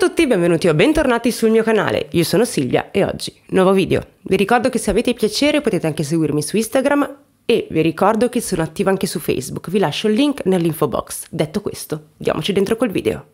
Ciao a tutti, benvenuti o bentornati sul mio canale, io sono Silvia e oggi nuovo video. Vi ricordo che se avete piacere potete anche seguirmi su Instagram e vi ricordo che sono attiva anche su Facebook, vi lascio il link nell'info box. Detto questo, diamoci dentro col video.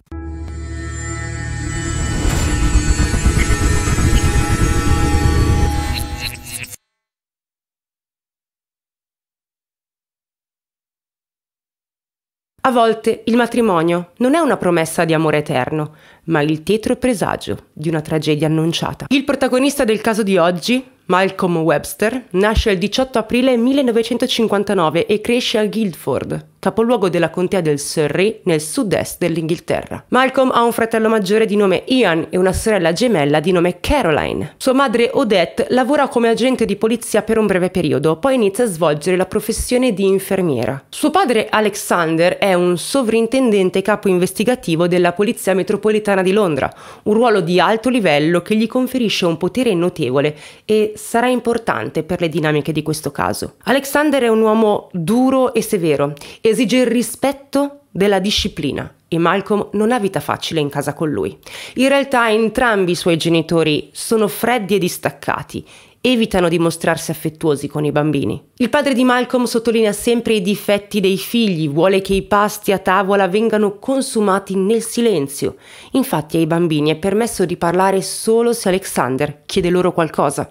A volte il matrimonio non è una promessa di amore eterno, ma il tetro presagio di una tragedia annunciata. Il protagonista del caso di oggi, Malcolm Webster, nasce il 18 aprile 1959 e cresce a Guildford, capoluogo della contea del Surrey nel sud-est dell'Inghilterra. Malcolm ha un fratello maggiore di nome Ian e una sorella gemella di nome Caroline. Sua madre Odette lavora come agente di polizia per un breve periodo, poi inizia a svolgere la professione di infermiera. Suo padre Alexander è un sovrintendente capo investigativo della Polizia Metropolitana Metropolitana di Londra, un ruolo di alto livello che gli conferisce un potere notevole e sarà importante per le dinamiche di questo caso. Alexander è un uomo duro e severo, esige il rispetto della disciplina e Malcolm non ha vita facile in casa con lui. In realtà entrambi i suoi genitori sono freddi e distaccati evitano di mostrarsi affettuosi con i bambini. Il padre di Malcolm sottolinea sempre i difetti dei figli, vuole che i pasti a tavola vengano consumati nel silenzio. Infatti ai bambini è permesso di parlare solo se Alexander chiede loro qualcosa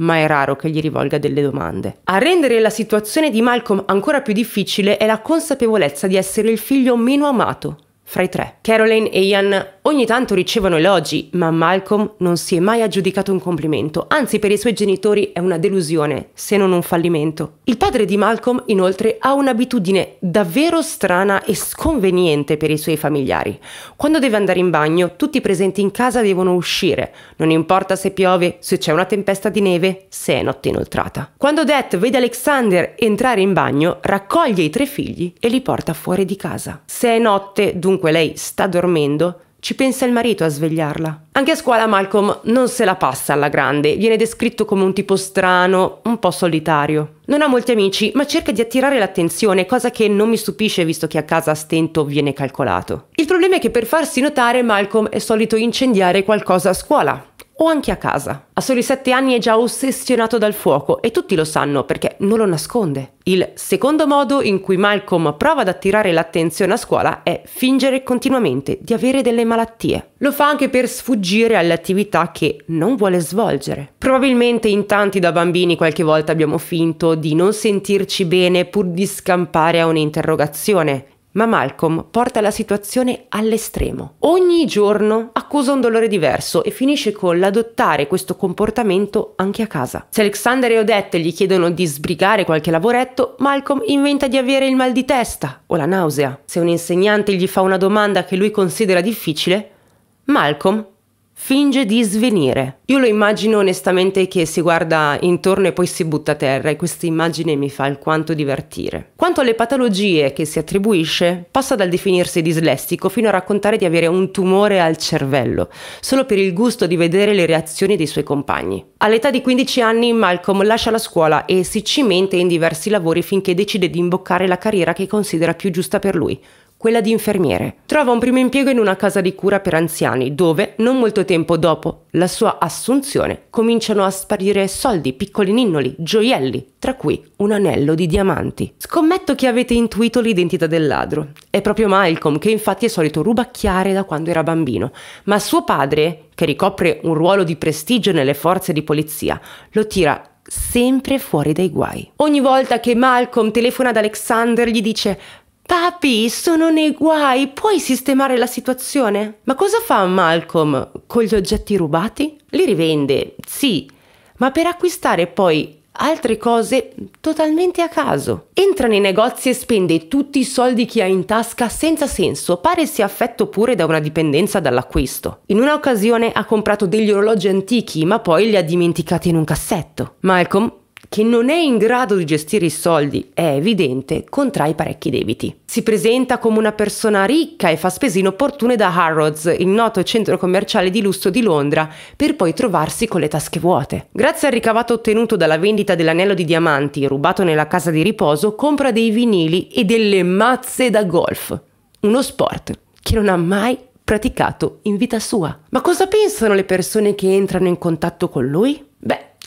ma è raro che gli rivolga delle domande. A rendere la situazione di Malcolm ancora più difficile è la consapevolezza di essere il figlio meno amato fra i tre. Caroline e Ian ogni tanto ricevono elogi, ma Malcolm non si è mai aggiudicato un complimento, anzi per i suoi genitori è una delusione, se non un fallimento. Il padre di Malcolm inoltre ha un'abitudine davvero strana e sconveniente per i suoi familiari. Quando deve andare in bagno, tutti i presenti in casa devono uscire, non importa se piove, se c'è una tempesta di neve, se è notte inoltrata. Quando Death vede Alexander entrare in bagno, raccoglie i tre figli e li porta fuori di casa. Se è notte, dunque comunque lei sta dormendo, ci pensa il marito a svegliarla. Anche a scuola Malcolm non se la passa alla grande, viene descritto come un tipo strano, un po' solitario. Non ha molti amici, ma cerca di attirare l'attenzione, cosa che non mi stupisce visto che a casa a stento viene calcolato. Il problema è che per farsi notare Malcolm è solito incendiare qualcosa a scuola o anche a casa. A soli 7 anni è già ossessionato dal fuoco e tutti lo sanno perché non lo nasconde. Il secondo modo in cui Malcolm prova ad attirare l'attenzione a scuola è fingere continuamente di avere delle malattie. Lo fa anche per sfuggire alle attività che non vuole svolgere. Probabilmente in tanti da bambini qualche volta abbiamo finto di non sentirci bene pur di scampare a un'interrogazione ma Malcolm porta la situazione all'estremo. Ogni giorno accusa un dolore diverso e finisce con l'adottare questo comportamento anche a casa. Se Alexander e Odette gli chiedono di sbrigare qualche lavoretto, Malcolm inventa di avere il mal di testa o la nausea. Se un insegnante gli fa una domanda che lui considera difficile, Malcolm finge di svenire. Io lo immagino onestamente che si guarda intorno e poi si butta a terra e questa immagine mi fa alquanto divertire. Quanto alle patologie che si attribuisce, passa dal definirsi dislessico fino a raccontare di avere un tumore al cervello, solo per il gusto di vedere le reazioni dei suoi compagni. All'età di 15 anni Malcolm lascia la scuola e si cimenta in diversi lavori finché decide di imboccare la carriera che considera più giusta per lui, quella di infermiere. Trova un primo impiego in una casa di cura per anziani, dove, non molto tempo dopo la sua assunzione, cominciano a sparire soldi, piccoli ninnoli, gioielli, tra cui un anello di diamanti. Scommetto che avete intuito l'identità del ladro. È proprio Malcolm che infatti è solito rubacchiare da quando era bambino, ma suo padre, che ricopre un ruolo di prestigio nelle forze di polizia, lo tira sempre fuori dai guai. Ogni volta che Malcolm telefona ad Alexander gli dice Papi, sono nei guai, puoi sistemare la situazione? Ma cosa fa Malcolm con gli oggetti rubati? Li rivende, sì, ma per acquistare poi altre cose totalmente a caso. Entra nei negozi e spende tutti i soldi che ha in tasca senza senso, pare sia affetto pure da una dipendenza dall'acquisto. In una occasione ha comprato degli orologi antichi, ma poi li ha dimenticati in un cassetto. Malcolm che non è in grado di gestire i soldi, è evidente, contrae parecchi debiti. Si presenta come una persona ricca e fa spese inopportune da Harrods, il noto centro commerciale di lusso di Londra, per poi trovarsi con le tasche vuote. Grazie al ricavato ottenuto dalla vendita dell'anello di diamanti rubato nella casa di riposo, compra dei vinili e delle mazze da golf, uno sport che non ha mai praticato in vita sua. Ma cosa pensano le persone che entrano in contatto con lui?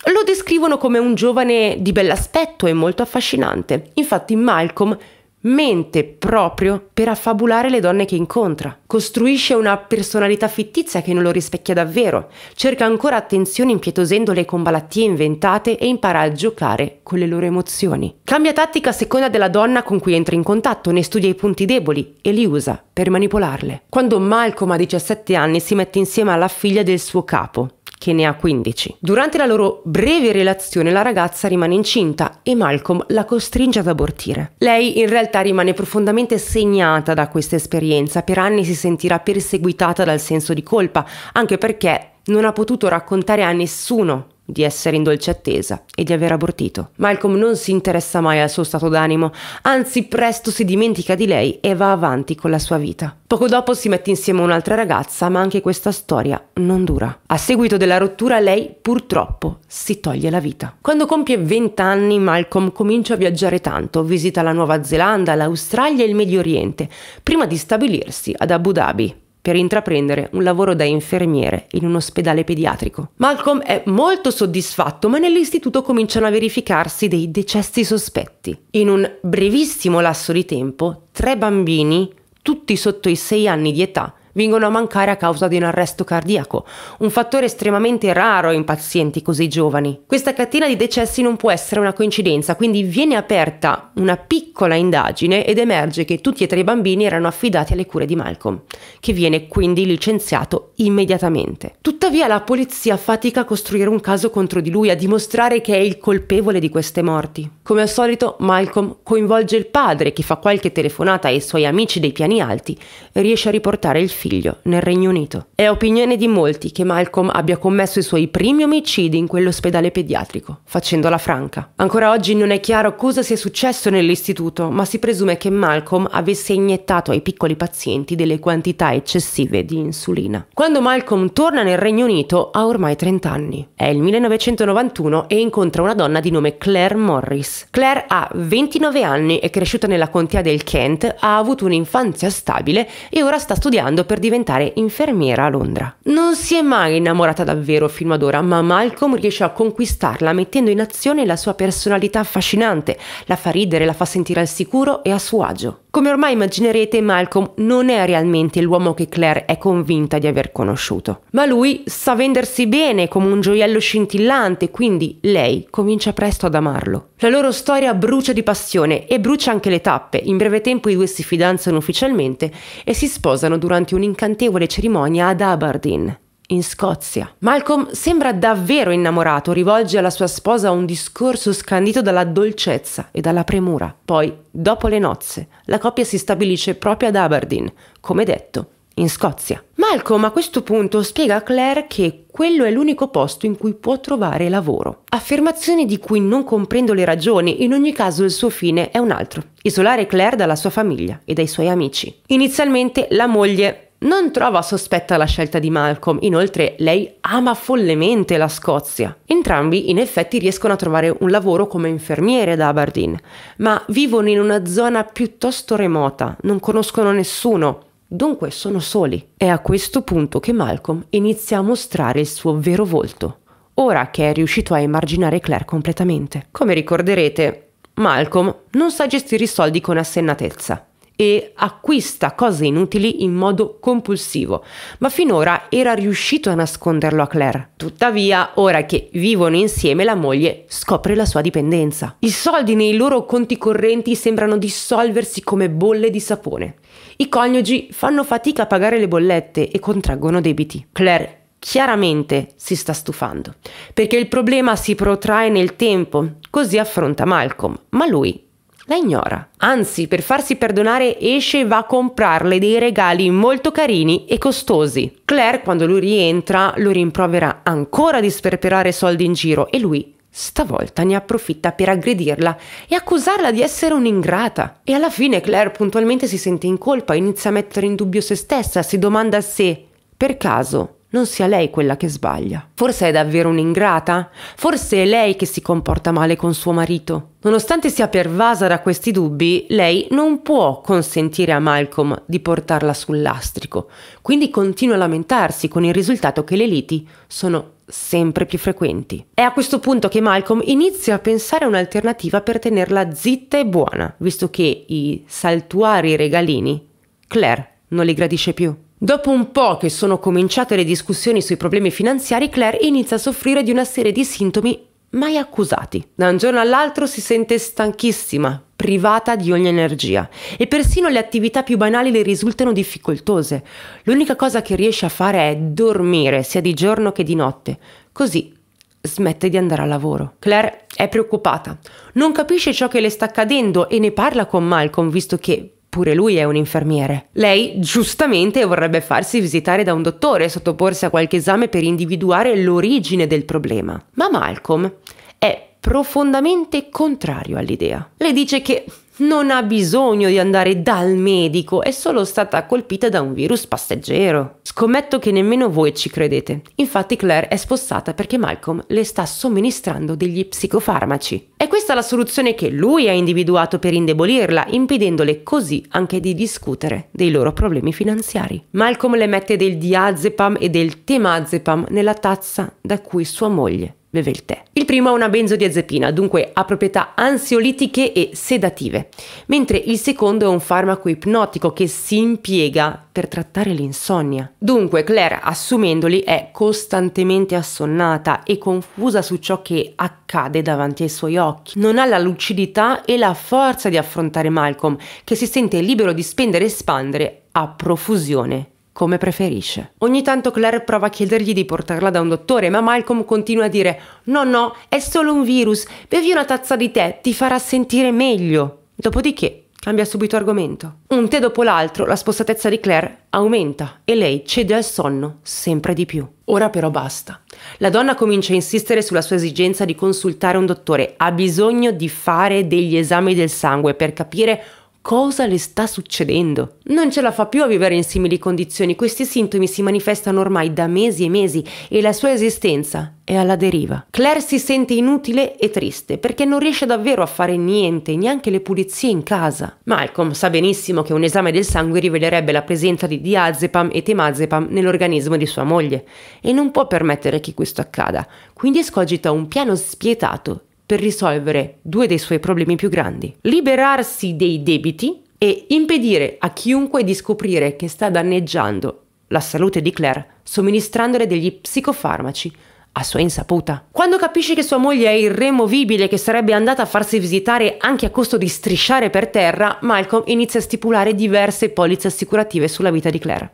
Lo descrivono come un giovane di bell'aspetto e molto affascinante. Infatti Malcolm mente proprio per affabulare le donne che incontra. Costruisce una personalità fittizia che non lo rispecchia davvero, cerca ancora attenzione impietosendole con malattie inventate e impara a giocare con le loro emozioni. Cambia tattica a seconda della donna con cui entra in contatto, ne studia i punti deboli e li usa per manipolarle. Quando Malcolm ha 17 anni si mette insieme alla figlia del suo capo, che ne ha 15. Durante la loro breve relazione la ragazza rimane incinta e Malcolm la costringe ad abortire. Lei in realtà rimane profondamente segnata da questa esperienza, per anni si sentirà perseguitata dal senso di colpa, anche perché non ha potuto raccontare a nessuno di essere in dolce attesa e di aver abortito. Malcolm non si interessa mai al suo stato d'animo, anzi presto si dimentica di lei e va avanti con la sua vita. Poco dopo si mette insieme a un'altra ragazza, ma anche questa storia non dura. A seguito della rottura lei purtroppo si toglie la vita. Quando compie 20 anni Malcolm comincia a viaggiare tanto, visita la Nuova Zelanda, l'Australia e il Medio Oriente, prima di stabilirsi ad Abu Dhabi per intraprendere un lavoro da infermiere in un ospedale pediatrico. Malcolm è molto soddisfatto, ma nell'istituto cominciano a verificarsi dei decessi sospetti. In un brevissimo lasso di tempo, tre bambini, tutti sotto i sei anni di età, vengono a mancare a causa di un arresto cardiaco, un fattore estremamente raro in pazienti così giovani. Questa catena di decessi non può essere una coincidenza, quindi viene aperta una piccola indagine ed emerge che tutti e tre i bambini erano affidati alle cure di Malcolm, che viene quindi licenziato immediatamente. Tuttavia la polizia fatica a costruire un caso contro di lui, a dimostrare che è il colpevole di queste morti. Come al solito Malcolm coinvolge il padre che fa qualche telefonata ai suoi amici dei piani alti e riesce a riportare il figlio figlio nel Regno Unito. È opinione di molti che Malcolm abbia commesso i suoi primi omicidi in quell'ospedale pediatrico, facendola franca. Ancora oggi non è chiaro cosa sia successo nell'istituto, ma si presume che Malcolm avesse iniettato ai piccoli pazienti delle quantità eccessive di insulina. Quando Malcolm torna nel Regno Unito ha ormai 30 anni. È il 1991 e incontra una donna di nome Claire Morris. Claire ha 29 anni, è cresciuta nella contea del Kent, ha avuto un'infanzia stabile e ora sta studiando per per diventare infermiera a Londra. Non si è mai innamorata davvero fino ad ora, ma Malcolm riesce a conquistarla mettendo in azione la sua personalità affascinante, la fa ridere, la fa sentire al sicuro e a suo agio. Come ormai immaginerete, Malcolm non è realmente l'uomo che Claire è convinta di aver conosciuto, ma lui sa vendersi bene come un gioiello scintillante, quindi lei comincia presto ad amarlo. La loro storia brucia di passione e brucia anche le tappe. In breve tempo i due si fidanzano ufficialmente e si sposano durante un'incantevole cerimonia ad Aberdeen in Scozia. Malcolm sembra davvero innamorato, rivolge alla sua sposa un discorso scandito dalla dolcezza e dalla premura. Poi, dopo le nozze, la coppia si stabilisce proprio ad Aberdeen, come detto, in Scozia. Malcolm a questo punto spiega a Claire che quello è l'unico posto in cui può trovare lavoro. Affermazione di cui non comprendo le ragioni, in ogni caso il suo fine è un altro, isolare Claire dalla sua famiglia e dai suoi amici. Inizialmente la moglie non trova sospetta la scelta di Malcolm, inoltre lei ama follemente la Scozia. Entrambi in effetti riescono a trovare un lavoro come infermiere da Aberdeen, ma vivono in una zona piuttosto remota, non conoscono nessuno, dunque sono soli. È a questo punto che Malcolm inizia a mostrare il suo vero volto, ora che è riuscito a emarginare Claire completamente. Come ricorderete, Malcolm non sa gestire i soldi con assennatezza e acquista cose inutili in modo compulsivo, ma finora era riuscito a nasconderlo a Claire. Tuttavia, ora che vivono insieme, la moglie scopre la sua dipendenza. I soldi nei loro conti correnti sembrano dissolversi come bolle di sapone. I coniugi fanno fatica a pagare le bollette e contraggono debiti. Claire chiaramente si sta stufando, perché il problema si protrae nel tempo, così affronta Malcolm, ma lui la ignora. Anzi, per farsi perdonare esce e va a comprarle dei regali molto carini e costosi. Claire, quando lui rientra, lo rimprovera ancora di sperperare soldi in giro e lui Stavolta ne approfitta per aggredirla e accusarla di essere un'ingrata. E alla fine Claire puntualmente si sente in colpa, inizia a mettere in dubbio se stessa, si domanda se, per caso, non sia lei quella che sbaglia. Forse è davvero un'ingrata? Forse è lei che si comporta male con suo marito? Nonostante sia pervasa da questi dubbi, lei non può consentire a Malcolm di portarla sul lastrico, quindi continua a lamentarsi con il risultato che le liti sono sempre più frequenti. È a questo punto che Malcolm inizia a pensare a un'alternativa per tenerla zitta e buona, visto che i saltuari regalini Claire non li gradisce più. Dopo un po' che sono cominciate le discussioni sui problemi finanziari, Claire inizia a soffrire di una serie di sintomi mai accusati. Da un giorno all'altro si sente stanchissima, privata di ogni energia e persino le attività più banali le risultano difficoltose. L'unica cosa che riesce a fare è dormire, sia di giorno che di notte. Così smette di andare a lavoro. Claire è preoccupata, non capisce ciò che le sta accadendo e ne parla con Malcolm, visto che Pure lui è un infermiere. Lei, giustamente, vorrebbe farsi visitare da un dottore e sottoporsi a qualche esame per individuare l'origine del problema. Ma Malcolm è profondamente contrario all'idea. Le dice che non ha bisogno di andare dal medico, è solo stata colpita da un virus passeggero. Scommetto che nemmeno voi ci credete. Infatti Claire è spossata perché Malcolm le sta somministrando degli psicofarmaci. È questa la soluzione che lui ha individuato per indebolirla, impedendole così anche di discutere dei loro problemi finanziari. Malcolm le mette del diazepam e del temazepam nella tazza da cui sua moglie beve il tè. Il primo è una benzodiazepina, dunque ha proprietà ansiolitiche e sedative, mentre il secondo è un farmaco ipnotico che si impiega per trattare l'insonnia. Dunque Claire, assumendoli, è costantemente assonnata e confusa su ciò che accade davanti ai suoi occhi. Non ha la lucidità e la forza di affrontare Malcolm, che si sente libero di spendere e espandere a profusione come preferisce. Ogni tanto Claire prova a chiedergli di portarla da un dottore, ma Malcolm continua a dire no no, è solo un virus, bevi una tazza di tè, ti farà sentire meglio. Dopodiché cambia subito argomento. Un tè dopo l'altro, la spossatezza di Claire aumenta e lei cede al sonno sempre di più. Ora però basta. La donna comincia a insistere sulla sua esigenza di consultare un dottore, ha bisogno di fare degli esami del sangue per capire Cosa le sta succedendo? Non ce la fa più a vivere in simili condizioni, questi sintomi si manifestano ormai da mesi e mesi e la sua esistenza è alla deriva. Claire si sente inutile e triste perché non riesce davvero a fare niente, neanche le pulizie in casa. Malcolm sa benissimo che un esame del sangue rivelerebbe la presenza di diazepam e temazepam nell'organismo di sua moglie e non può permettere che questo accada, quindi escogita un piano spietato per risolvere due dei suoi problemi più grandi, liberarsi dei debiti e impedire a chiunque di scoprire che sta danneggiando la salute di Claire somministrandole degli psicofarmaci a sua insaputa. Quando capisce che sua moglie è irremovibile, e che sarebbe andata a farsi visitare anche a costo di strisciare per terra, Malcolm inizia a stipulare diverse polizze assicurative sulla vita di Claire,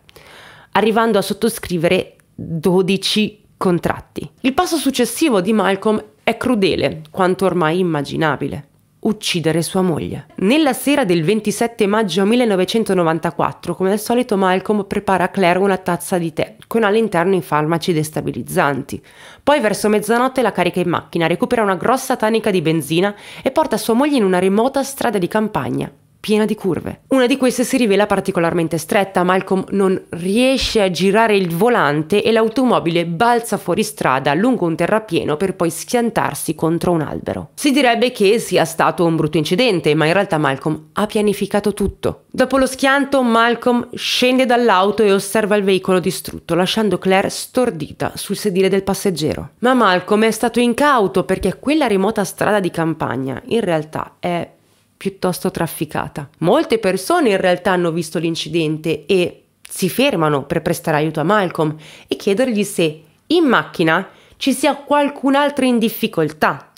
arrivando a sottoscrivere 12 contratti. Il passo successivo di Malcolm è crudele quanto ormai immaginabile. Uccidere sua moglie. Nella sera del 27 maggio 1994, come al solito, Malcolm prepara a Claire una tazza di tè, con all'interno i farmaci destabilizzanti. Poi, verso mezzanotte, la carica in macchina, recupera una grossa tanica di benzina e porta sua moglie in una remota strada di campagna, piena di curve. Una di queste si rivela particolarmente stretta, Malcolm non riesce a girare il volante e l'automobile balza fuori strada lungo un terrapieno per poi schiantarsi contro un albero. Si direbbe che sia stato un brutto incidente, ma in realtà Malcolm ha pianificato tutto. Dopo lo schianto, Malcolm scende dall'auto e osserva il veicolo distrutto, lasciando Claire stordita sul sedile del passeggero. Ma Malcolm è stato incauto perché quella remota strada di campagna in realtà è piuttosto trafficata. Molte persone in realtà hanno visto l'incidente e si fermano per prestare aiuto a Malcolm e chiedergli se in macchina ci sia qualcun altro in difficoltà.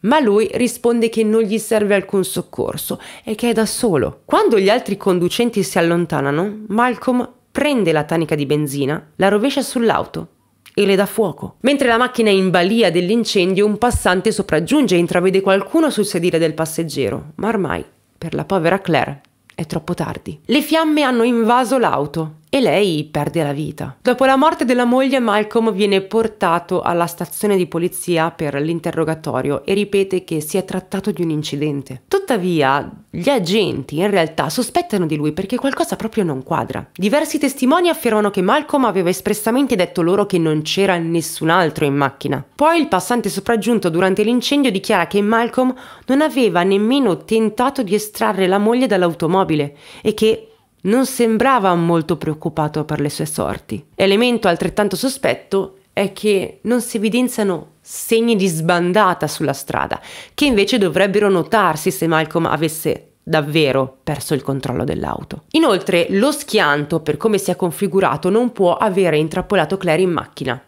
Ma lui risponde che non gli serve alcun soccorso e che è da solo. Quando gli altri conducenti si allontanano, Malcolm prende la tanica di benzina, la rovescia sull'auto e le dà fuoco. Mentre la macchina è in balia dell'incendio, un passante sopraggiunge e intravede qualcuno sul sedile del passeggero, ma ormai, per la povera Claire, è troppo tardi. Le fiamme hanno invaso l'auto e lei perde la vita. Dopo la morte della moglie, Malcolm viene portato alla stazione di polizia per l'interrogatorio e ripete che si è trattato di un incidente. Tuttavia, gli agenti in realtà sospettano di lui perché qualcosa proprio non quadra. Diversi testimoni affermano che Malcolm aveva espressamente detto loro che non c'era nessun altro in macchina. Poi il passante sopraggiunto durante l'incendio dichiara che Malcolm non aveva nemmeno tentato di estrarre la moglie dall'automobile e che non sembrava molto preoccupato per le sue sorti. Elemento altrettanto sospetto è che non si evidenziano segni di sbandata sulla strada, che invece dovrebbero notarsi se Malcolm avesse davvero perso il controllo dell'auto. Inoltre, lo schianto, per come si è configurato, non può avere intrappolato Claire in macchina,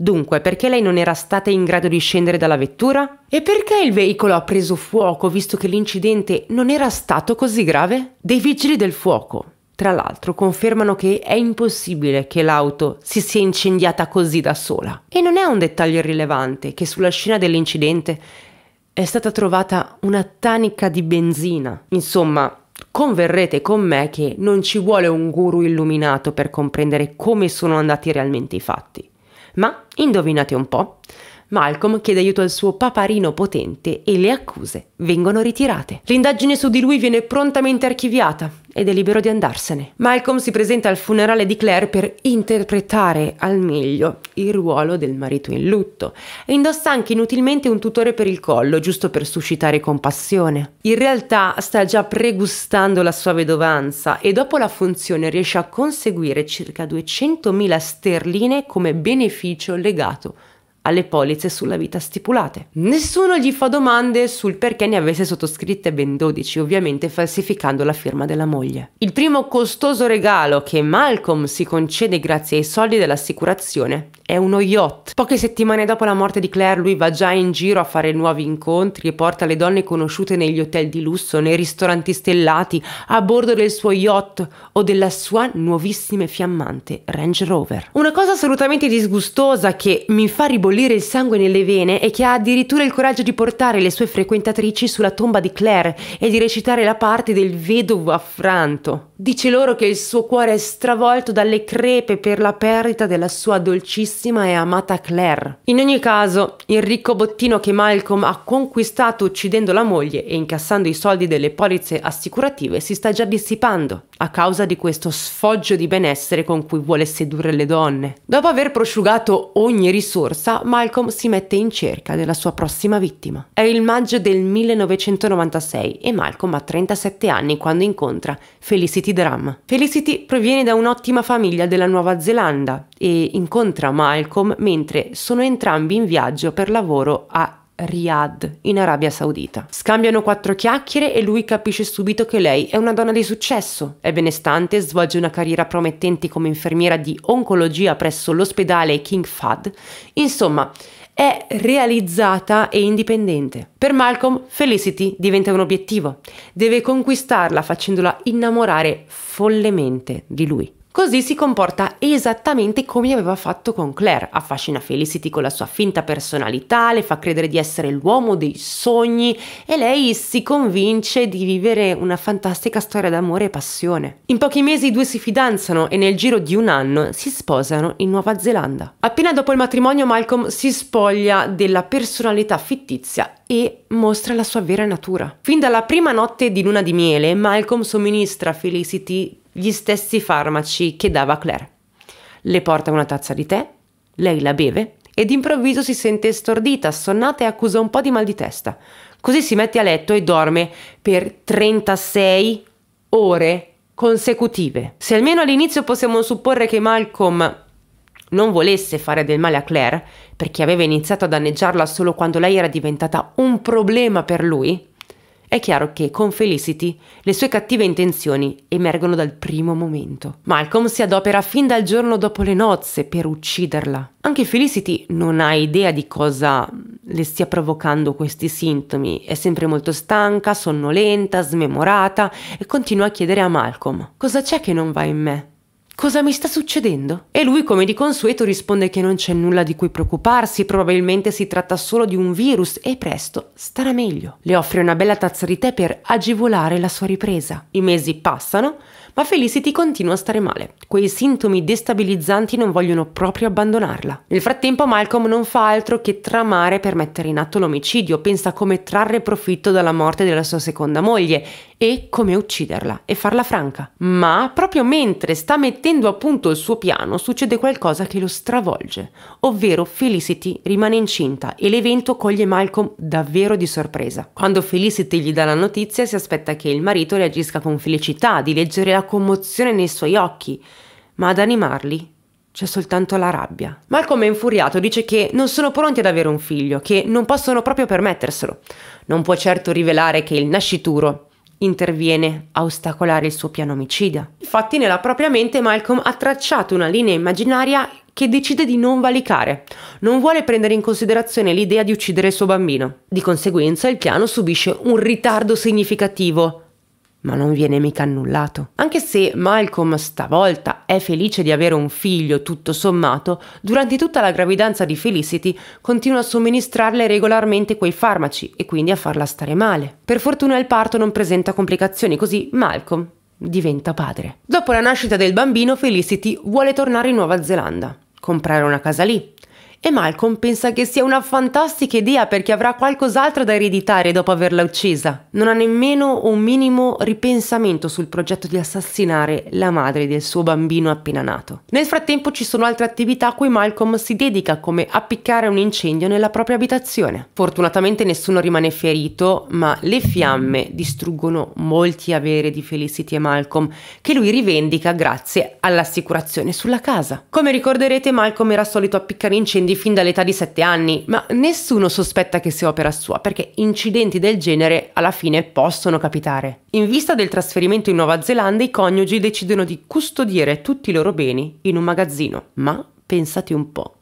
Dunque, perché lei non era stata in grado di scendere dalla vettura? E perché il veicolo ha preso fuoco visto che l'incidente non era stato così grave? Dei vigili del fuoco, tra l'altro, confermano che è impossibile che l'auto si sia incendiata così da sola. E non è un dettaglio irrilevante che sulla scena dell'incidente è stata trovata una tanica di benzina. Insomma, Converrete con me che non ci vuole un guru illuminato per comprendere come sono andati realmente i fatti. Ma indovinate un po', Malcolm chiede aiuto al suo paparino potente e le accuse vengono ritirate. L'indagine su di lui viene prontamente archiviata ed è libero di andarsene. Malcolm si presenta al funerale di Claire per interpretare al meglio il ruolo del marito in lutto e indossa anche inutilmente un tutore per il collo, giusto per suscitare compassione. In realtà sta già pregustando la sua vedovanza e dopo la funzione riesce a conseguire circa 200.000 sterline come beneficio legato alle polizze sulla vita stipulate. Nessuno gli fa domande sul perché ne avesse sottoscritte ben 12, ovviamente falsificando la firma della moglie. Il primo costoso regalo che Malcolm si concede grazie ai soldi dell'assicurazione è uno yacht. Poche settimane dopo la morte di Claire lui va già in giro a fare nuovi incontri e porta le donne conosciute negli hotel di lusso, nei ristoranti stellati, a bordo del suo yacht o della sua nuovissima e fiammante Range Rover. Una cosa assolutamente disgustosa che mi fa ribollire il sangue nelle vene è che ha addirittura il coraggio di portare le sue frequentatrici sulla tomba di Claire e di recitare la parte del vedovo affranto. Dice loro che il suo cuore è stravolto dalle crepe per la perdita della sua dolcissima amatissima e amata Claire. In ogni caso, il ricco bottino che Malcolm ha conquistato uccidendo la moglie e incassando i soldi delle polizze assicurative si sta già dissipando a causa di questo sfoggio di benessere con cui vuole sedurre le donne. Dopo aver prosciugato ogni risorsa, Malcolm si mette in cerca della sua prossima vittima. È il maggio del 1996 e Malcolm ha 37 anni quando incontra Felicity Drum. Felicity proviene da un'ottima famiglia della Nuova Zelanda e incontra Malcolm mentre sono entrambi in viaggio per lavoro a Riyadh, in Arabia Saudita. Scambiano quattro chiacchiere e lui capisce subito che lei è una donna di successo. È benestante, svolge una carriera promettente come infermiera di oncologia presso l'ospedale King Fad. Insomma, è realizzata e indipendente. Per Malcolm, Felicity diventa un obiettivo. Deve conquistarla facendola innamorare follemente di lui. Così si comporta esattamente come aveva fatto con Claire, affascina Felicity con la sua finta personalità, le fa credere di essere l'uomo dei sogni e lei si convince di vivere una fantastica storia d'amore e passione. In pochi mesi i due si fidanzano e nel giro di un anno si sposano in Nuova Zelanda. Appena dopo il matrimonio Malcolm si spoglia della personalità fittizia e mostra la sua vera natura. Fin dalla prima notte di luna di miele, Malcolm somministra a Felicity gli stessi farmaci che dava Claire. Le porta una tazza di tè, lei la beve e d'improvviso si sente stordita, assonnata e accusa un po' di mal di testa. Così si mette a letto e dorme per 36 ore consecutive. Se almeno all'inizio possiamo supporre che Malcolm non volesse fare del male a Claire, perché aveva iniziato a danneggiarla solo quando lei era diventata un problema per lui, è chiaro che con Felicity le sue cattive intenzioni emergono dal primo momento. Malcolm si adopera fin dal giorno dopo le nozze per ucciderla. Anche Felicity non ha idea di cosa mm, le stia provocando questi sintomi, è sempre molto stanca, sonnolenta, smemorata e continua a chiedere a Malcolm cosa c'è che non va in me. Cosa mi sta succedendo? E lui, come di consueto, risponde che non c'è nulla di cui preoccuparsi, probabilmente si tratta solo di un virus e presto starà meglio. Le offre una bella tazza di tè per agevolare la sua ripresa. I mesi passano, ma Felicity continua a stare male. Quei sintomi destabilizzanti non vogliono proprio abbandonarla. Nel frattempo Malcolm non fa altro che tramare per mettere in atto l'omicidio, pensa come trarre profitto dalla morte della sua seconda moglie e come ucciderla e farla franca. Ma proprio mentre sta mettendo a punto il suo piano succede qualcosa che lo stravolge, ovvero Felicity rimane incinta e l'evento coglie Malcolm davvero di sorpresa. Quando Felicity gli dà la notizia si aspetta che il marito reagisca con felicità di leggere la commozione nei suoi occhi, ma ad animarli c'è soltanto la rabbia. Malcolm è infuriato, dice che non sono pronti ad avere un figlio, che non possono proprio permetterselo. Non può certo rivelare che il nascituro interviene a ostacolare il suo piano omicida. Infatti nella propria mente Malcolm ha tracciato una linea immaginaria che decide di non valicare. Non vuole prendere in considerazione l'idea di uccidere il suo bambino. Di conseguenza il piano subisce un ritardo significativo ma non viene mica annullato. Anche se Malcolm stavolta è felice di avere un figlio tutto sommato, durante tutta la gravidanza di Felicity continua a somministrarle regolarmente quei farmaci e quindi a farla stare male. Per fortuna il parto non presenta complicazioni, così Malcolm diventa padre. Dopo la nascita del bambino, Felicity vuole tornare in Nuova Zelanda, comprare una casa lì e Malcolm pensa che sia una fantastica idea perché avrà qualcos'altro da ereditare dopo averla uccisa. Non ha nemmeno un minimo ripensamento sul progetto di assassinare la madre del suo bambino appena nato. Nel frattempo ci sono altre attività a cui Malcolm si dedica come appiccare un incendio nella propria abitazione. Fortunatamente nessuno rimane ferito, ma le fiamme distruggono molti averi di Felicity e Malcolm che lui rivendica grazie all'assicurazione sulla casa. Come ricorderete Malcolm era solito appiccare incendi quindi fin dall'età di 7 anni, ma nessuno sospetta che sia opera sua perché incidenti del genere alla fine possono capitare. In vista del trasferimento in Nuova Zelanda i coniugi decidono di custodire tutti i loro beni in un magazzino, ma pensate un po'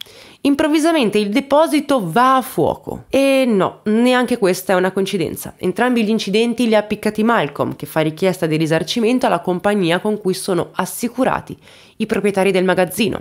improvvisamente il deposito va a fuoco. E no, neanche questa è una coincidenza. Entrambi gli incidenti li ha piccati Malcolm, che fa richiesta di risarcimento alla compagnia con cui sono assicurati i proprietari del magazzino,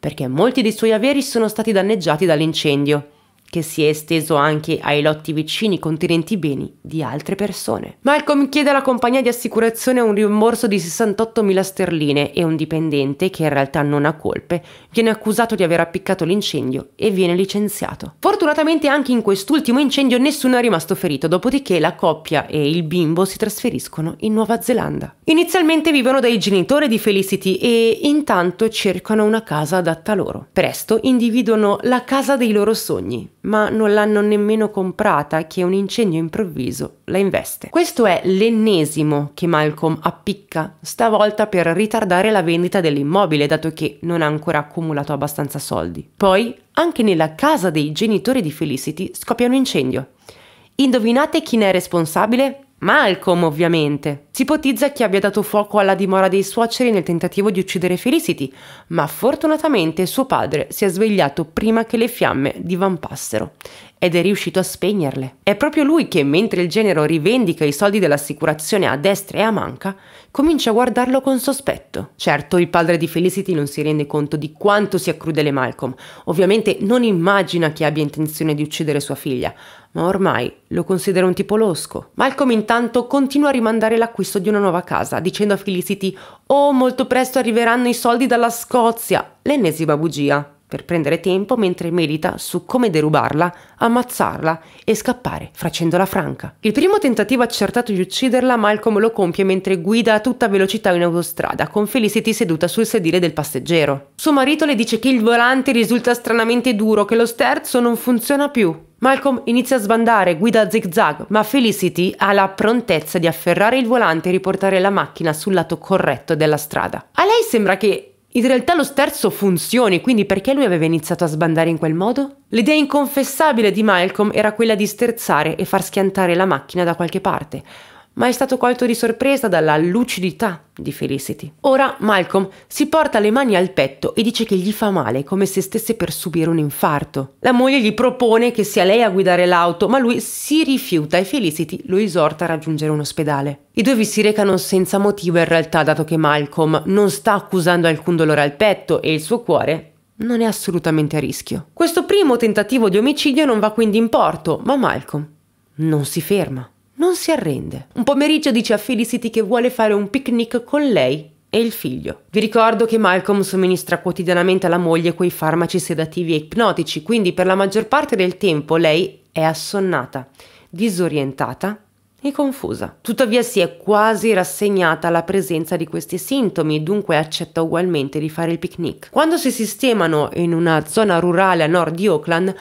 perché molti dei suoi averi sono stati danneggiati dall'incendio che si è esteso anche ai lotti vicini contenenti beni di altre persone. Malcolm chiede alla compagnia di assicurazione un rimborso di 68.000 sterline e un dipendente, che in realtà non ha colpe, viene accusato di aver appiccato l'incendio e viene licenziato. Fortunatamente anche in quest'ultimo incendio nessuno è rimasto ferito, dopodiché la coppia e il bimbo si trasferiscono in Nuova Zelanda. Inizialmente vivono dai genitori di Felicity e intanto cercano una casa adatta a loro. Presto individuano la casa dei loro sogni, ma non l'hanno nemmeno comprata che un incendio improvviso la investe. Questo è l'ennesimo che Malcolm appicca, stavolta per ritardare la vendita dell'immobile, dato che non ha ancora accumulato abbastanza soldi. Poi, anche nella casa dei genitori di Felicity scoppia un incendio. Indovinate chi ne è responsabile? Malcolm, ovviamente. Si ipotizza che abbia dato fuoco alla dimora dei suoceri nel tentativo di uccidere Felicity, ma fortunatamente suo padre si è svegliato prima che le fiamme divampassero ed è riuscito a spegnerle. È proprio lui che, mentre il genero rivendica i soldi dell'assicurazione a destra e a manca, comincia a guardarlo con sospetto. Certo, il padre di Felicity non si rende conto di quanto sia crudele Malcolm. Ovviamente non immagina che abbia intenzione di uccidere sua figlia, ma ormai lo considera un tipo losco. Malcolm intanto continua a rimandare l'acquisto di una nuova casa, dicendo a Felicity «Oh, molto presto arriveranno i soldi dalla Scozia!» L'ennesima bugia per prendere tempo mentre medita su come derubarla, ammazzarla e scappare, facendola franca. Il primo tentativo accertato di ucciderla, Malcolm lo compie mentre guida a tutta velocità in autostrada, con Felicity seduta sul sedile del passeggero. Suo marito le dice che il volante risulta stranamente duro, che lo sterzo non funziona più. Malcolm inizia a sbandare, guida a zigzag, ma Felicity ha la prontezza di afferrare il volante e riportare la macchina sul lato corretto della strada. A lei sembra che in realtà lo sterzo funzioni, quindi perché lui aveva iniziato a sbandare in quel modo? L'idea inconfessabile di Malcolm era quella di sterzare e far schiantare la macchina da qualche parte, ma è stato colto di sorpresa dalla lucidità di Felicity. Ora Malcolm si porta le mani al petto e dice che gli fa male, come se stesse per subire un infarto. La moglie gli propone che sia lei a guidare l'auto, ma lui si rifiuta e Felicity lo esorta a raggiungere un ospedale. I due vi si recano senza motivo in realtà, dato che Malcolm non sta accusando alcun dolore al petto e il suo cuore non è assolutamente a rischio. Questo primo tentativo di omicidio non va quindi in porto, ma Malcolm non si ferma. Non si arrende. Un pomeriggio dice a Felicity che vuole fare un picnic con lei e il figlio. Vi ricordo che Malcolm somministra quotidianamente alla moglie quei farmaci sedativi e ipnotici, quindi per la maggior parte del tempo lei è assonnata, disorientata e confusa. Tuttavia si è quasi rassegnata alla presenza di questi sintomi dunque accetta ugualmente di fare il picnic. Quando si sistemano in una zona rurale a nord di Oakland,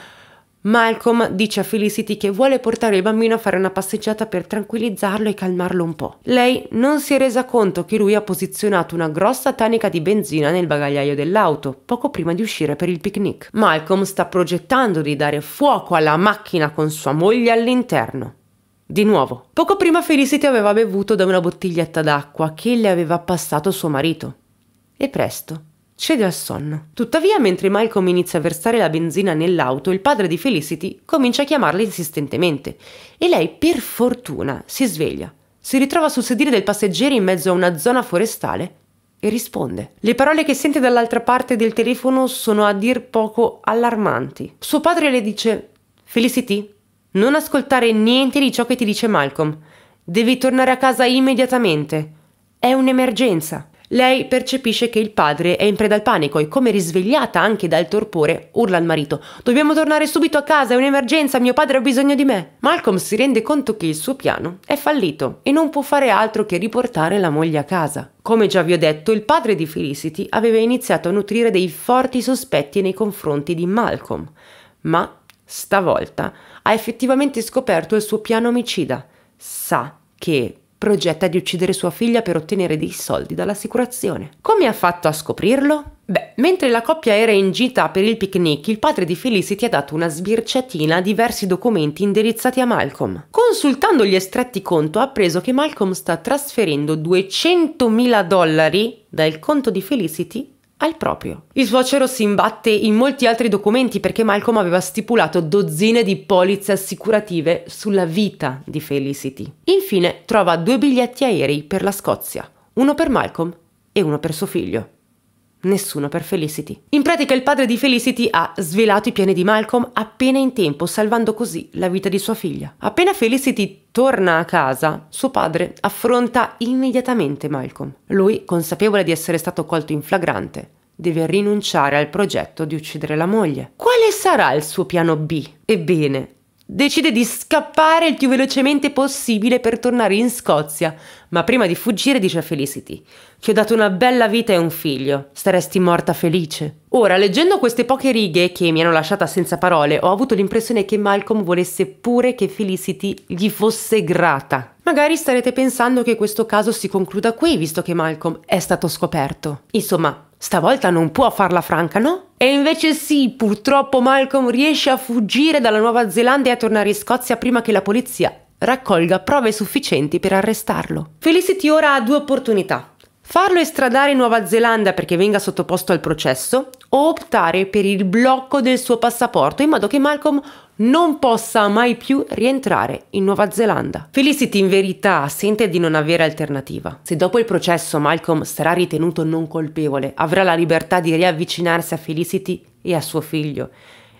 Malcolm dice a Felicity che vuole portare il bambino a fare una passeggiata per tranquillizzarlo e calmarlo un po'. Lei non si è resa conto che lui ha posizionato una grossa tanica di benzina nel bagagliaio dell'auto, poco prima di uscire per il picnic. Malcolm sta progettando di dare fuoco alla macchina con sua moglie all'interno. Di nuovo, poco prima Felicity aveva bevuto da una bottiglietta d'acqua che le aveva passato suo marito. E presto Cede al sonno. Tuttavia, mentre Malcolm inizia a versare la benzina nell'auto, il padre di Felicity comincia a chiamarla insistentemente e lei, per fortuna, si sveglia. Si ritrova sul sedile del passeggero in mezzo a una zona forestale e risponde. Le parole che sente dall'altra parte del telefono sono a dir poco allarmanti. Suo padre le dice: Felicity, non ascoltare niente di ciò che ti dice Malcolm. Devi tornare a casa immediatamente. È un'emergenza. Lei percepisce che il padre è in preda al panico e, come risvegliata anche dal torpore, urla al marito: Dobbiamo tornare subito a casa, è un'emergenza, mio padre ha bisogno di me. Malcolm si rende conto che il suo piano è fallito e non può fare altro che riportare la moglie a casa. Come già vi ho detto, il padre di Felicity aveva iniziato a nutrire dei forti sospetti nei confronti di Malcolm, ma stavolta ha effettivamente scoperto il suo piano omicida. Sa che progetta di uccidere sua figlia per ottenere dei soldi dall'assicurazione. Come ha fatto a scoprirlo? Beh, mentre la coppia era in gita per il picnic, il padre di Felicity ha dato una sbirciatina a diversi documenti indirizzati a Malcolm. Consultando gli estretti conto, ha appreso che Malcolm sta trasferendo 200.000 dollari dal conto di Felicity al proprio. Il suocero si imbatte in molti altri documenti perché Malcolm aveva stipulato dozzine di polizze assicurative sulla vita di Felicity. Infine trova due biglietti aerei per la Scozia, uno per Malcolm e uno per suo figlio. Nessuno per Felicity. In pratica il padre di Felicity ha svelato i piani di Malcolm appena in tempo, salvando così la vita di sua figlia. Appena Felicity torna a casa, suo padre affronta immediatamente Malcolm. Lui, consapevole di essere stato colto in flagrante, deve rinunciare al progetto di uccidere la moglie. Quale sarà il suo piano B? Ebbene, decide di scappare il più velocemente possibile per tornare in Scozia, ma prima di fuggire dice a Felicity: Ti ho dato una bella vita e un figlio, saresti morta felice. Ora, leggendo queste poche righe che mi hanno lasciata senza parole, ho avuto l'impressione che Malcolm volesse pure che Felicity gli fosse grata. Magari starete pensando che questo caso si concluda qui, visto che Malcolm è stato scoperto. Insomma, Stavolta non può farla franca, no? E invece sì, purtroppo Malcolm riesce a fuggire dalla Nuova Zelanda e a tornare in Scozia prima che la polizia raccolga prove sufficienti per arrestarlo. Felicity ora ha due opportunità. Farlo estradare in Nuova Zelanda perché venga sottoposto al processo o optare per il blocco del suo passaporto in modo che Malcolm non possa mai più rientrare in Nuova Zelanda. Felicity in verità sente di non avere alternativa. Se dopo il processo Malcolm sarà ritenuto non colpevole, avrà la libertà di riavvicinarsi a Felicity e a suo figlio.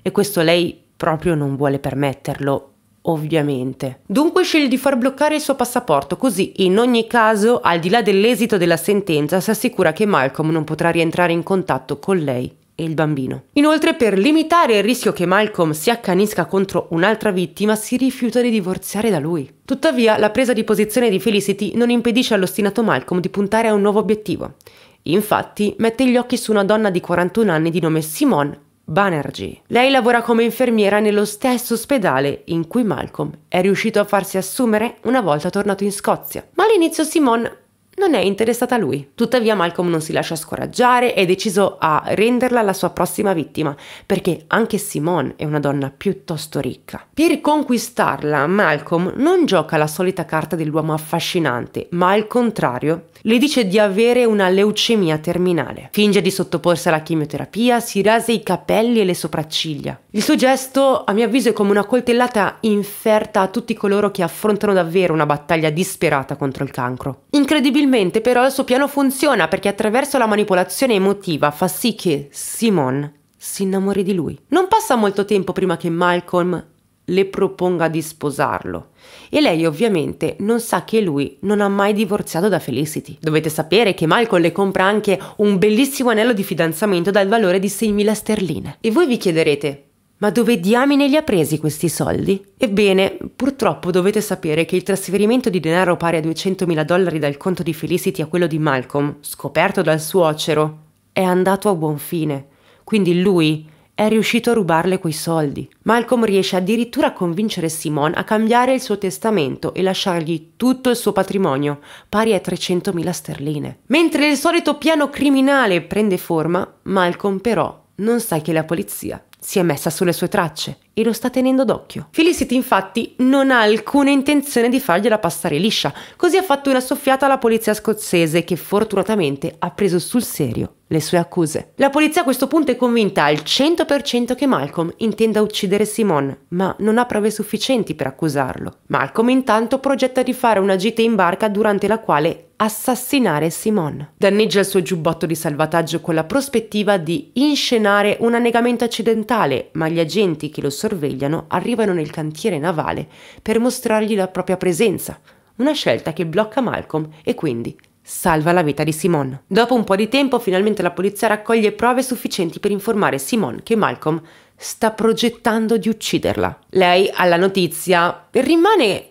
E questo lei proprio non vuole permetterlo, ovviamente. Dunque sceglie di far bloccare il suo passaporto, così in ogni caso, al di là dell'esito della sentenza, si assicura che Malcolm non potrà rientrare in contatto con lei e il bambino. Inoltre, per limitare il rischio che Malcolm si accanisca contro un'altra vittima, si rifiuta di divorziare da lui. Tuttavia, la presa di posizione di Felicity non impedisce all'ostinato Malcolm di puntare a un nuovo obiettivo. Infatti, mette gli occhi su una donna di 41 anni di nome Simone Banerjee. Lei lavora come infermiera nello stesso ospedale in cui Malcolm è riuscito a farsi assumere una volta tornato in Scozia. Ma all'inizio Simone non è interessata a lui. Tuttavia Malcolm non si lascia scoraggiare e è deciso a renderla la sua prossima vittima, perché anche Simone è una donna piuttosto ricca. Per conquistarla, Malcolm non gioca la solita carta dell'uomo affascinante, ma al contrario le dice di avere una leucemia terminale. Finge di sottoporsi alla chemioterapia, si rase i capelli e le sopracciglia. Il suo gesto, a mio avviso, è come una coltellata inferta a tutti coloro che affrontano davvero una battaglia disperata contro il cancro. Incredibilmente Probabilmente però il suo piano funziona perché attraverso la manipolazione emotiva fa sì che Simon si innamori di lui. Non passa molto tempo prima che Malcolm le proponga di sposarlo e lei ovviamente non sa che lui non ha mai divorziato da Felicity. Dovete sapere che Malcolm le compra anche un bellissimo anello di fidanzamento dal valore di 6.000 sterline. E voi vi chiederete, ma dove diamine li ha presi questi soldi? Ebbene, purtroppo dovete sapere che il trasferimento di denaro pari a 200.000 dollari dal conto di Felicity a quello di Malcolm, scoperto dal suocero, è andato a buon fine. Quindi lui è riuscito a rubarle quei soldi. Malcolm riesce addirittura a convincere Simone a cambiare il suo testamento e lasciargli tutto il suo patrimonio, pari a 300.000 sterline. Mentre il solito piano criminale prende forma, Malcolm però non sa che la polizia si è messa sulle sue tracce e lo sta tenendo d'occhio. Felicity infatti non ha alcuna intenzione di fargliela passare liscia, così ha fatto una soffiata alla polizia scozzese che fortunatamente ha preso sul serio le sue accuse. La polizia a questo punto è convinta al 100% che Malcolm intenda uccidere Simone, ma non ha prove sufficienti per accusarlo. Malcolm intanto progetta di fare una gita in barca durante la quale assassinare Simone. Danneggia il suo giubbotto di salvataggio con la prospettiva di inscenare un annegamento accidentale, ma gli agenti che lo sorvegliano arrivano nel cantiere navale per mostrargli la propria presenza, una scelta che blocca Malcolm e quindi salva la vita di Simone. Dopo un po' di tempo finalmente la polizia raccoglie prove sufficienti per informare Simone che Malcolm sta progettando di ucciderla. Lei alla notizia rimane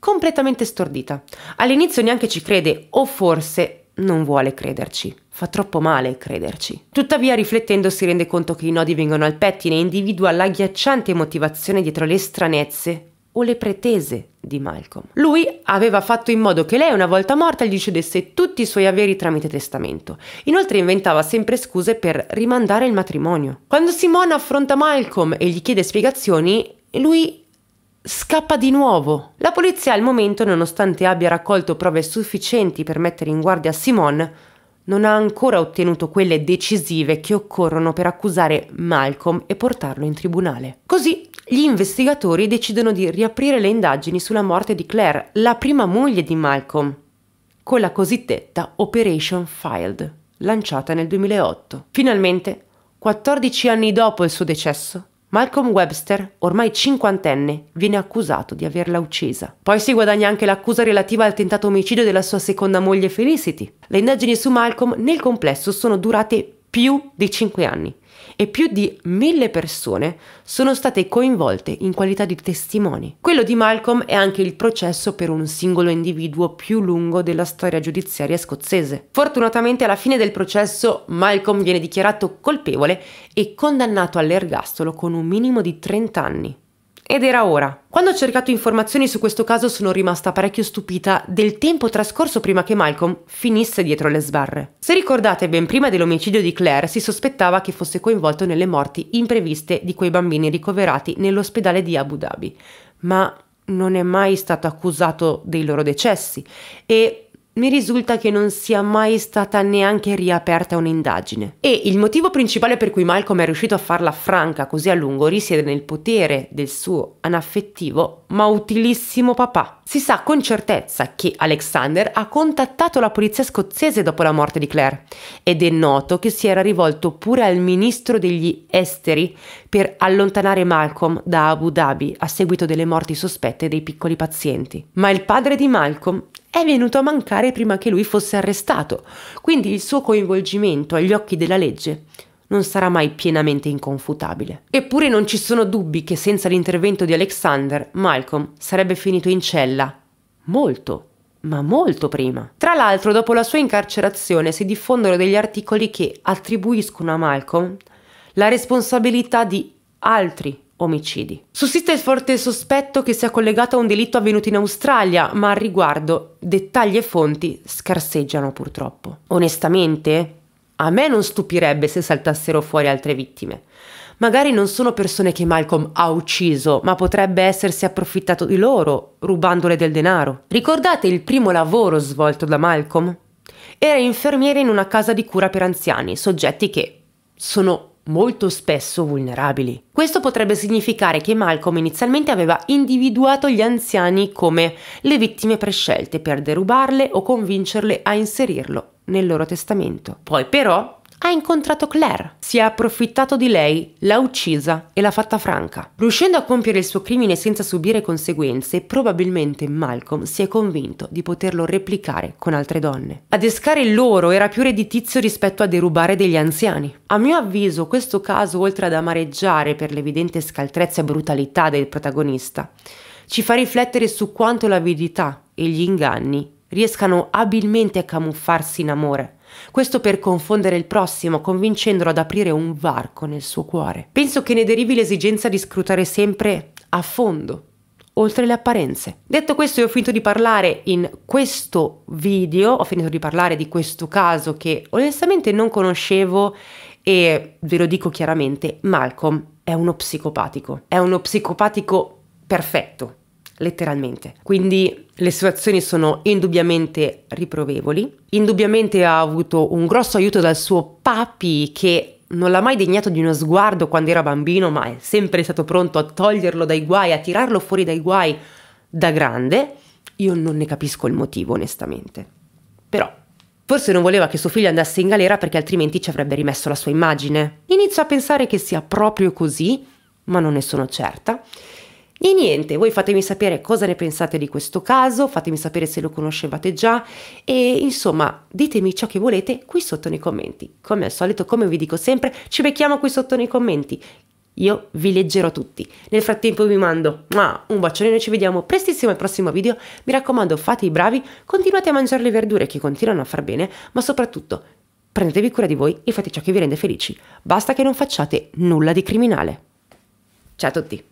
completamente stordita. All'inizio neanche ci crede o forse non vuole crederci. Fa troppo male crederci. Tuttavia, riflettendo, si rende conto che i nodi vengono al pettine e individua l'agghiacciante motivazione dietro le stranezze o le pretese di Malcolm. Lui aveva fatto in modo che lei, una volta morta, gli cedesse tutti i suoi averi tramite testamento. Inoltre inventava sempre scuse per rimandare il matrimonio. Quando Simone affronta Malcolm e gli chiede spiegazioni, lui Scappa di nuovo. La polizia al momento, nonostante abbia raccolto prove sufficienti per mettere in guardia Simone, non ha ancora ottenuto quelle decisive che occorrono per accusare Malcolm e portarlo in tribunale. Così gli investigatori decidono di riaprire le indagini sulla morte di Claire, la prima moglie di Malcolm, con la cosiddetta Operation Filed, lanciata nel 2008. Finalmente, 14 anni dopo il suo decesso, Malcolm Webster, ormai cinquantenne, viene accusato di averla uccisa. Poi si guadagna anche l'accusa relativa al tentato omicidio della sua seconda moglie Felicity. Le indagini su Malcolm nel complesso sono durate più di cinque anni e più di mille persone sono state coinvolte in qualità di testimoni. Quello di Malcolm è anche il processo per un singolo individuo più lungo della storia giudiziaria scozzese. Fortunatamente alla fine del processo Malcolm viene dichiarato colpevole e condannato all'ergastolo con un minimo di 30 anni. Ed era ora. Quando ho cercato informazioni su questo caso sono rimasta parecchio stupita del tempo trascorso prima che Malcolm finisse dietro le sbarre. Se ricordate, ben prima dell'omicidio di Claire si sospettava che fosse coinvolto nelle morti impreviste di quei bambini ricoverati nell'ospedale di Abu Dhabi, ma non è mai stato accusato dei loro decessi e mi risulta che non sia mai stata neanche riaperta un'indagine. E il motivo principale per cui Malcolm è riuscito a farla franca così a lungo risiede nel potere del suo anaffettivo ma utilissimo papà. Si sa con certezza che Alexander ha contattato la polizia scozzese dopo la morte di Claire ed è noto che si era rivolto pure al ministro degli esteri per allontanare Malcolm da Abu Dhabi a seguito delle morti sospette dei piccoli pazienti. Ma il padre di Malcolm è venuto a mancare prima che lui fosse arrestato, quindi il suo coinvolgimento agli occhi della legge non sarà mai pienamente inconfutabile. Eppure non ci sono dubbi che senza l'intervento di Alexander, Malcolm sarebbe finito in cella molto, ma molto prima. Tra l'altro, dopo la sua incarcerazione si diffondono degli articoli che attribuiscono a Malcolm la responsabilità di altri omicidi. Sussiste il forte sospetto che sia collegato a un delitto avvenuto in Australia, ma al riguardo dettagli e fonti scarseggiano purtroppo. Onestamente, a me non stupirebbe se saltassero fuori altre vittime. Magari non sono persone che Malcolm ha ucciso, ma potrebbe essersi approfittato di loro, rubandole del denaro. Ricordate il primo lavoro svolto da Malcolm? Era infermiere in una casa di cura per anziani, soggetti che sono molto spesso vulnerabili. Questo potrebbe significare che Malcolm inizialmente aveva individuato gli anziani come le vittime prescelte per derubarle o convincerle a inserirlo nel loro testamento. Poi però ha incontrato Claire, si è approfittato di lei, l'ha uccisa e l'ha fatta franca. Riuscendo a compiere il suo crimine senza subire conseguenze, probabilmente Malcolm si è convinto di poterlo replicare con altre donne. Adescare l'oro era più redditizio rispetto a derubare degli anziani. A mio avviso, questo caso, oltre ad amareggiare per l'evidente scaltrezza e brutalità del protagonista, ci fa riflettere su quanto l'avidità e gli inganni riescano abilmente a camuffarsi in amore questo per confondere il prossimo, convincendolo ad aprire un varco nel suo cuore. Penso che ne derivi l'esigenza di scrutare sempre a fondo oltre le apparenze. Detto questo, io ho finito di parlare in questo video, ho finito di parlare di questo caso che onestamente non conoscevo e ve lo dico chiaramente, Malcolm è uno psicopatico, è uno psicopatico perfetto letteralmente. Quindi le situazioni sono indubbiamente riprovevoli. Indubbiamente ha avuto un grosso aiuto dal suo papi che non l'ha mai degnato di uno sguardo quando era bambino, ma è sempre stato pronto a toglierlo dai guai, a tirarlo fuori dai guai da grande. Io non ne capisco il motivo, onestamente. Però Forse non voleva che suo figlio andasse in galera perché altrimenti ci avrebbe rimesso la sua immagine. Inizio a pensare che sia proprio così, ma non ne sono certa. E niente, voi fatemi sapere cosa ne pensate di questo caso, fatemi sapere se lo conoscevate già e insomma ditemi ciò che volete qui sotto nei commenti. Come al solito, come vi dico sempre, ci becchiamo qui sotto nei commenti. Io vi leggerò tutti. Nel frattempo vi mando un bacione, noi ci vediamo prestissimo al prossimo video. Mi raccomando, fate i bravi, continuate a mangiare le verdure che continuano a far bene, ma soprattutto prendetevi cura di voi e fate ciò che vi rende felici. Basta che non facciate nulla di criminale. Ciao a tutti!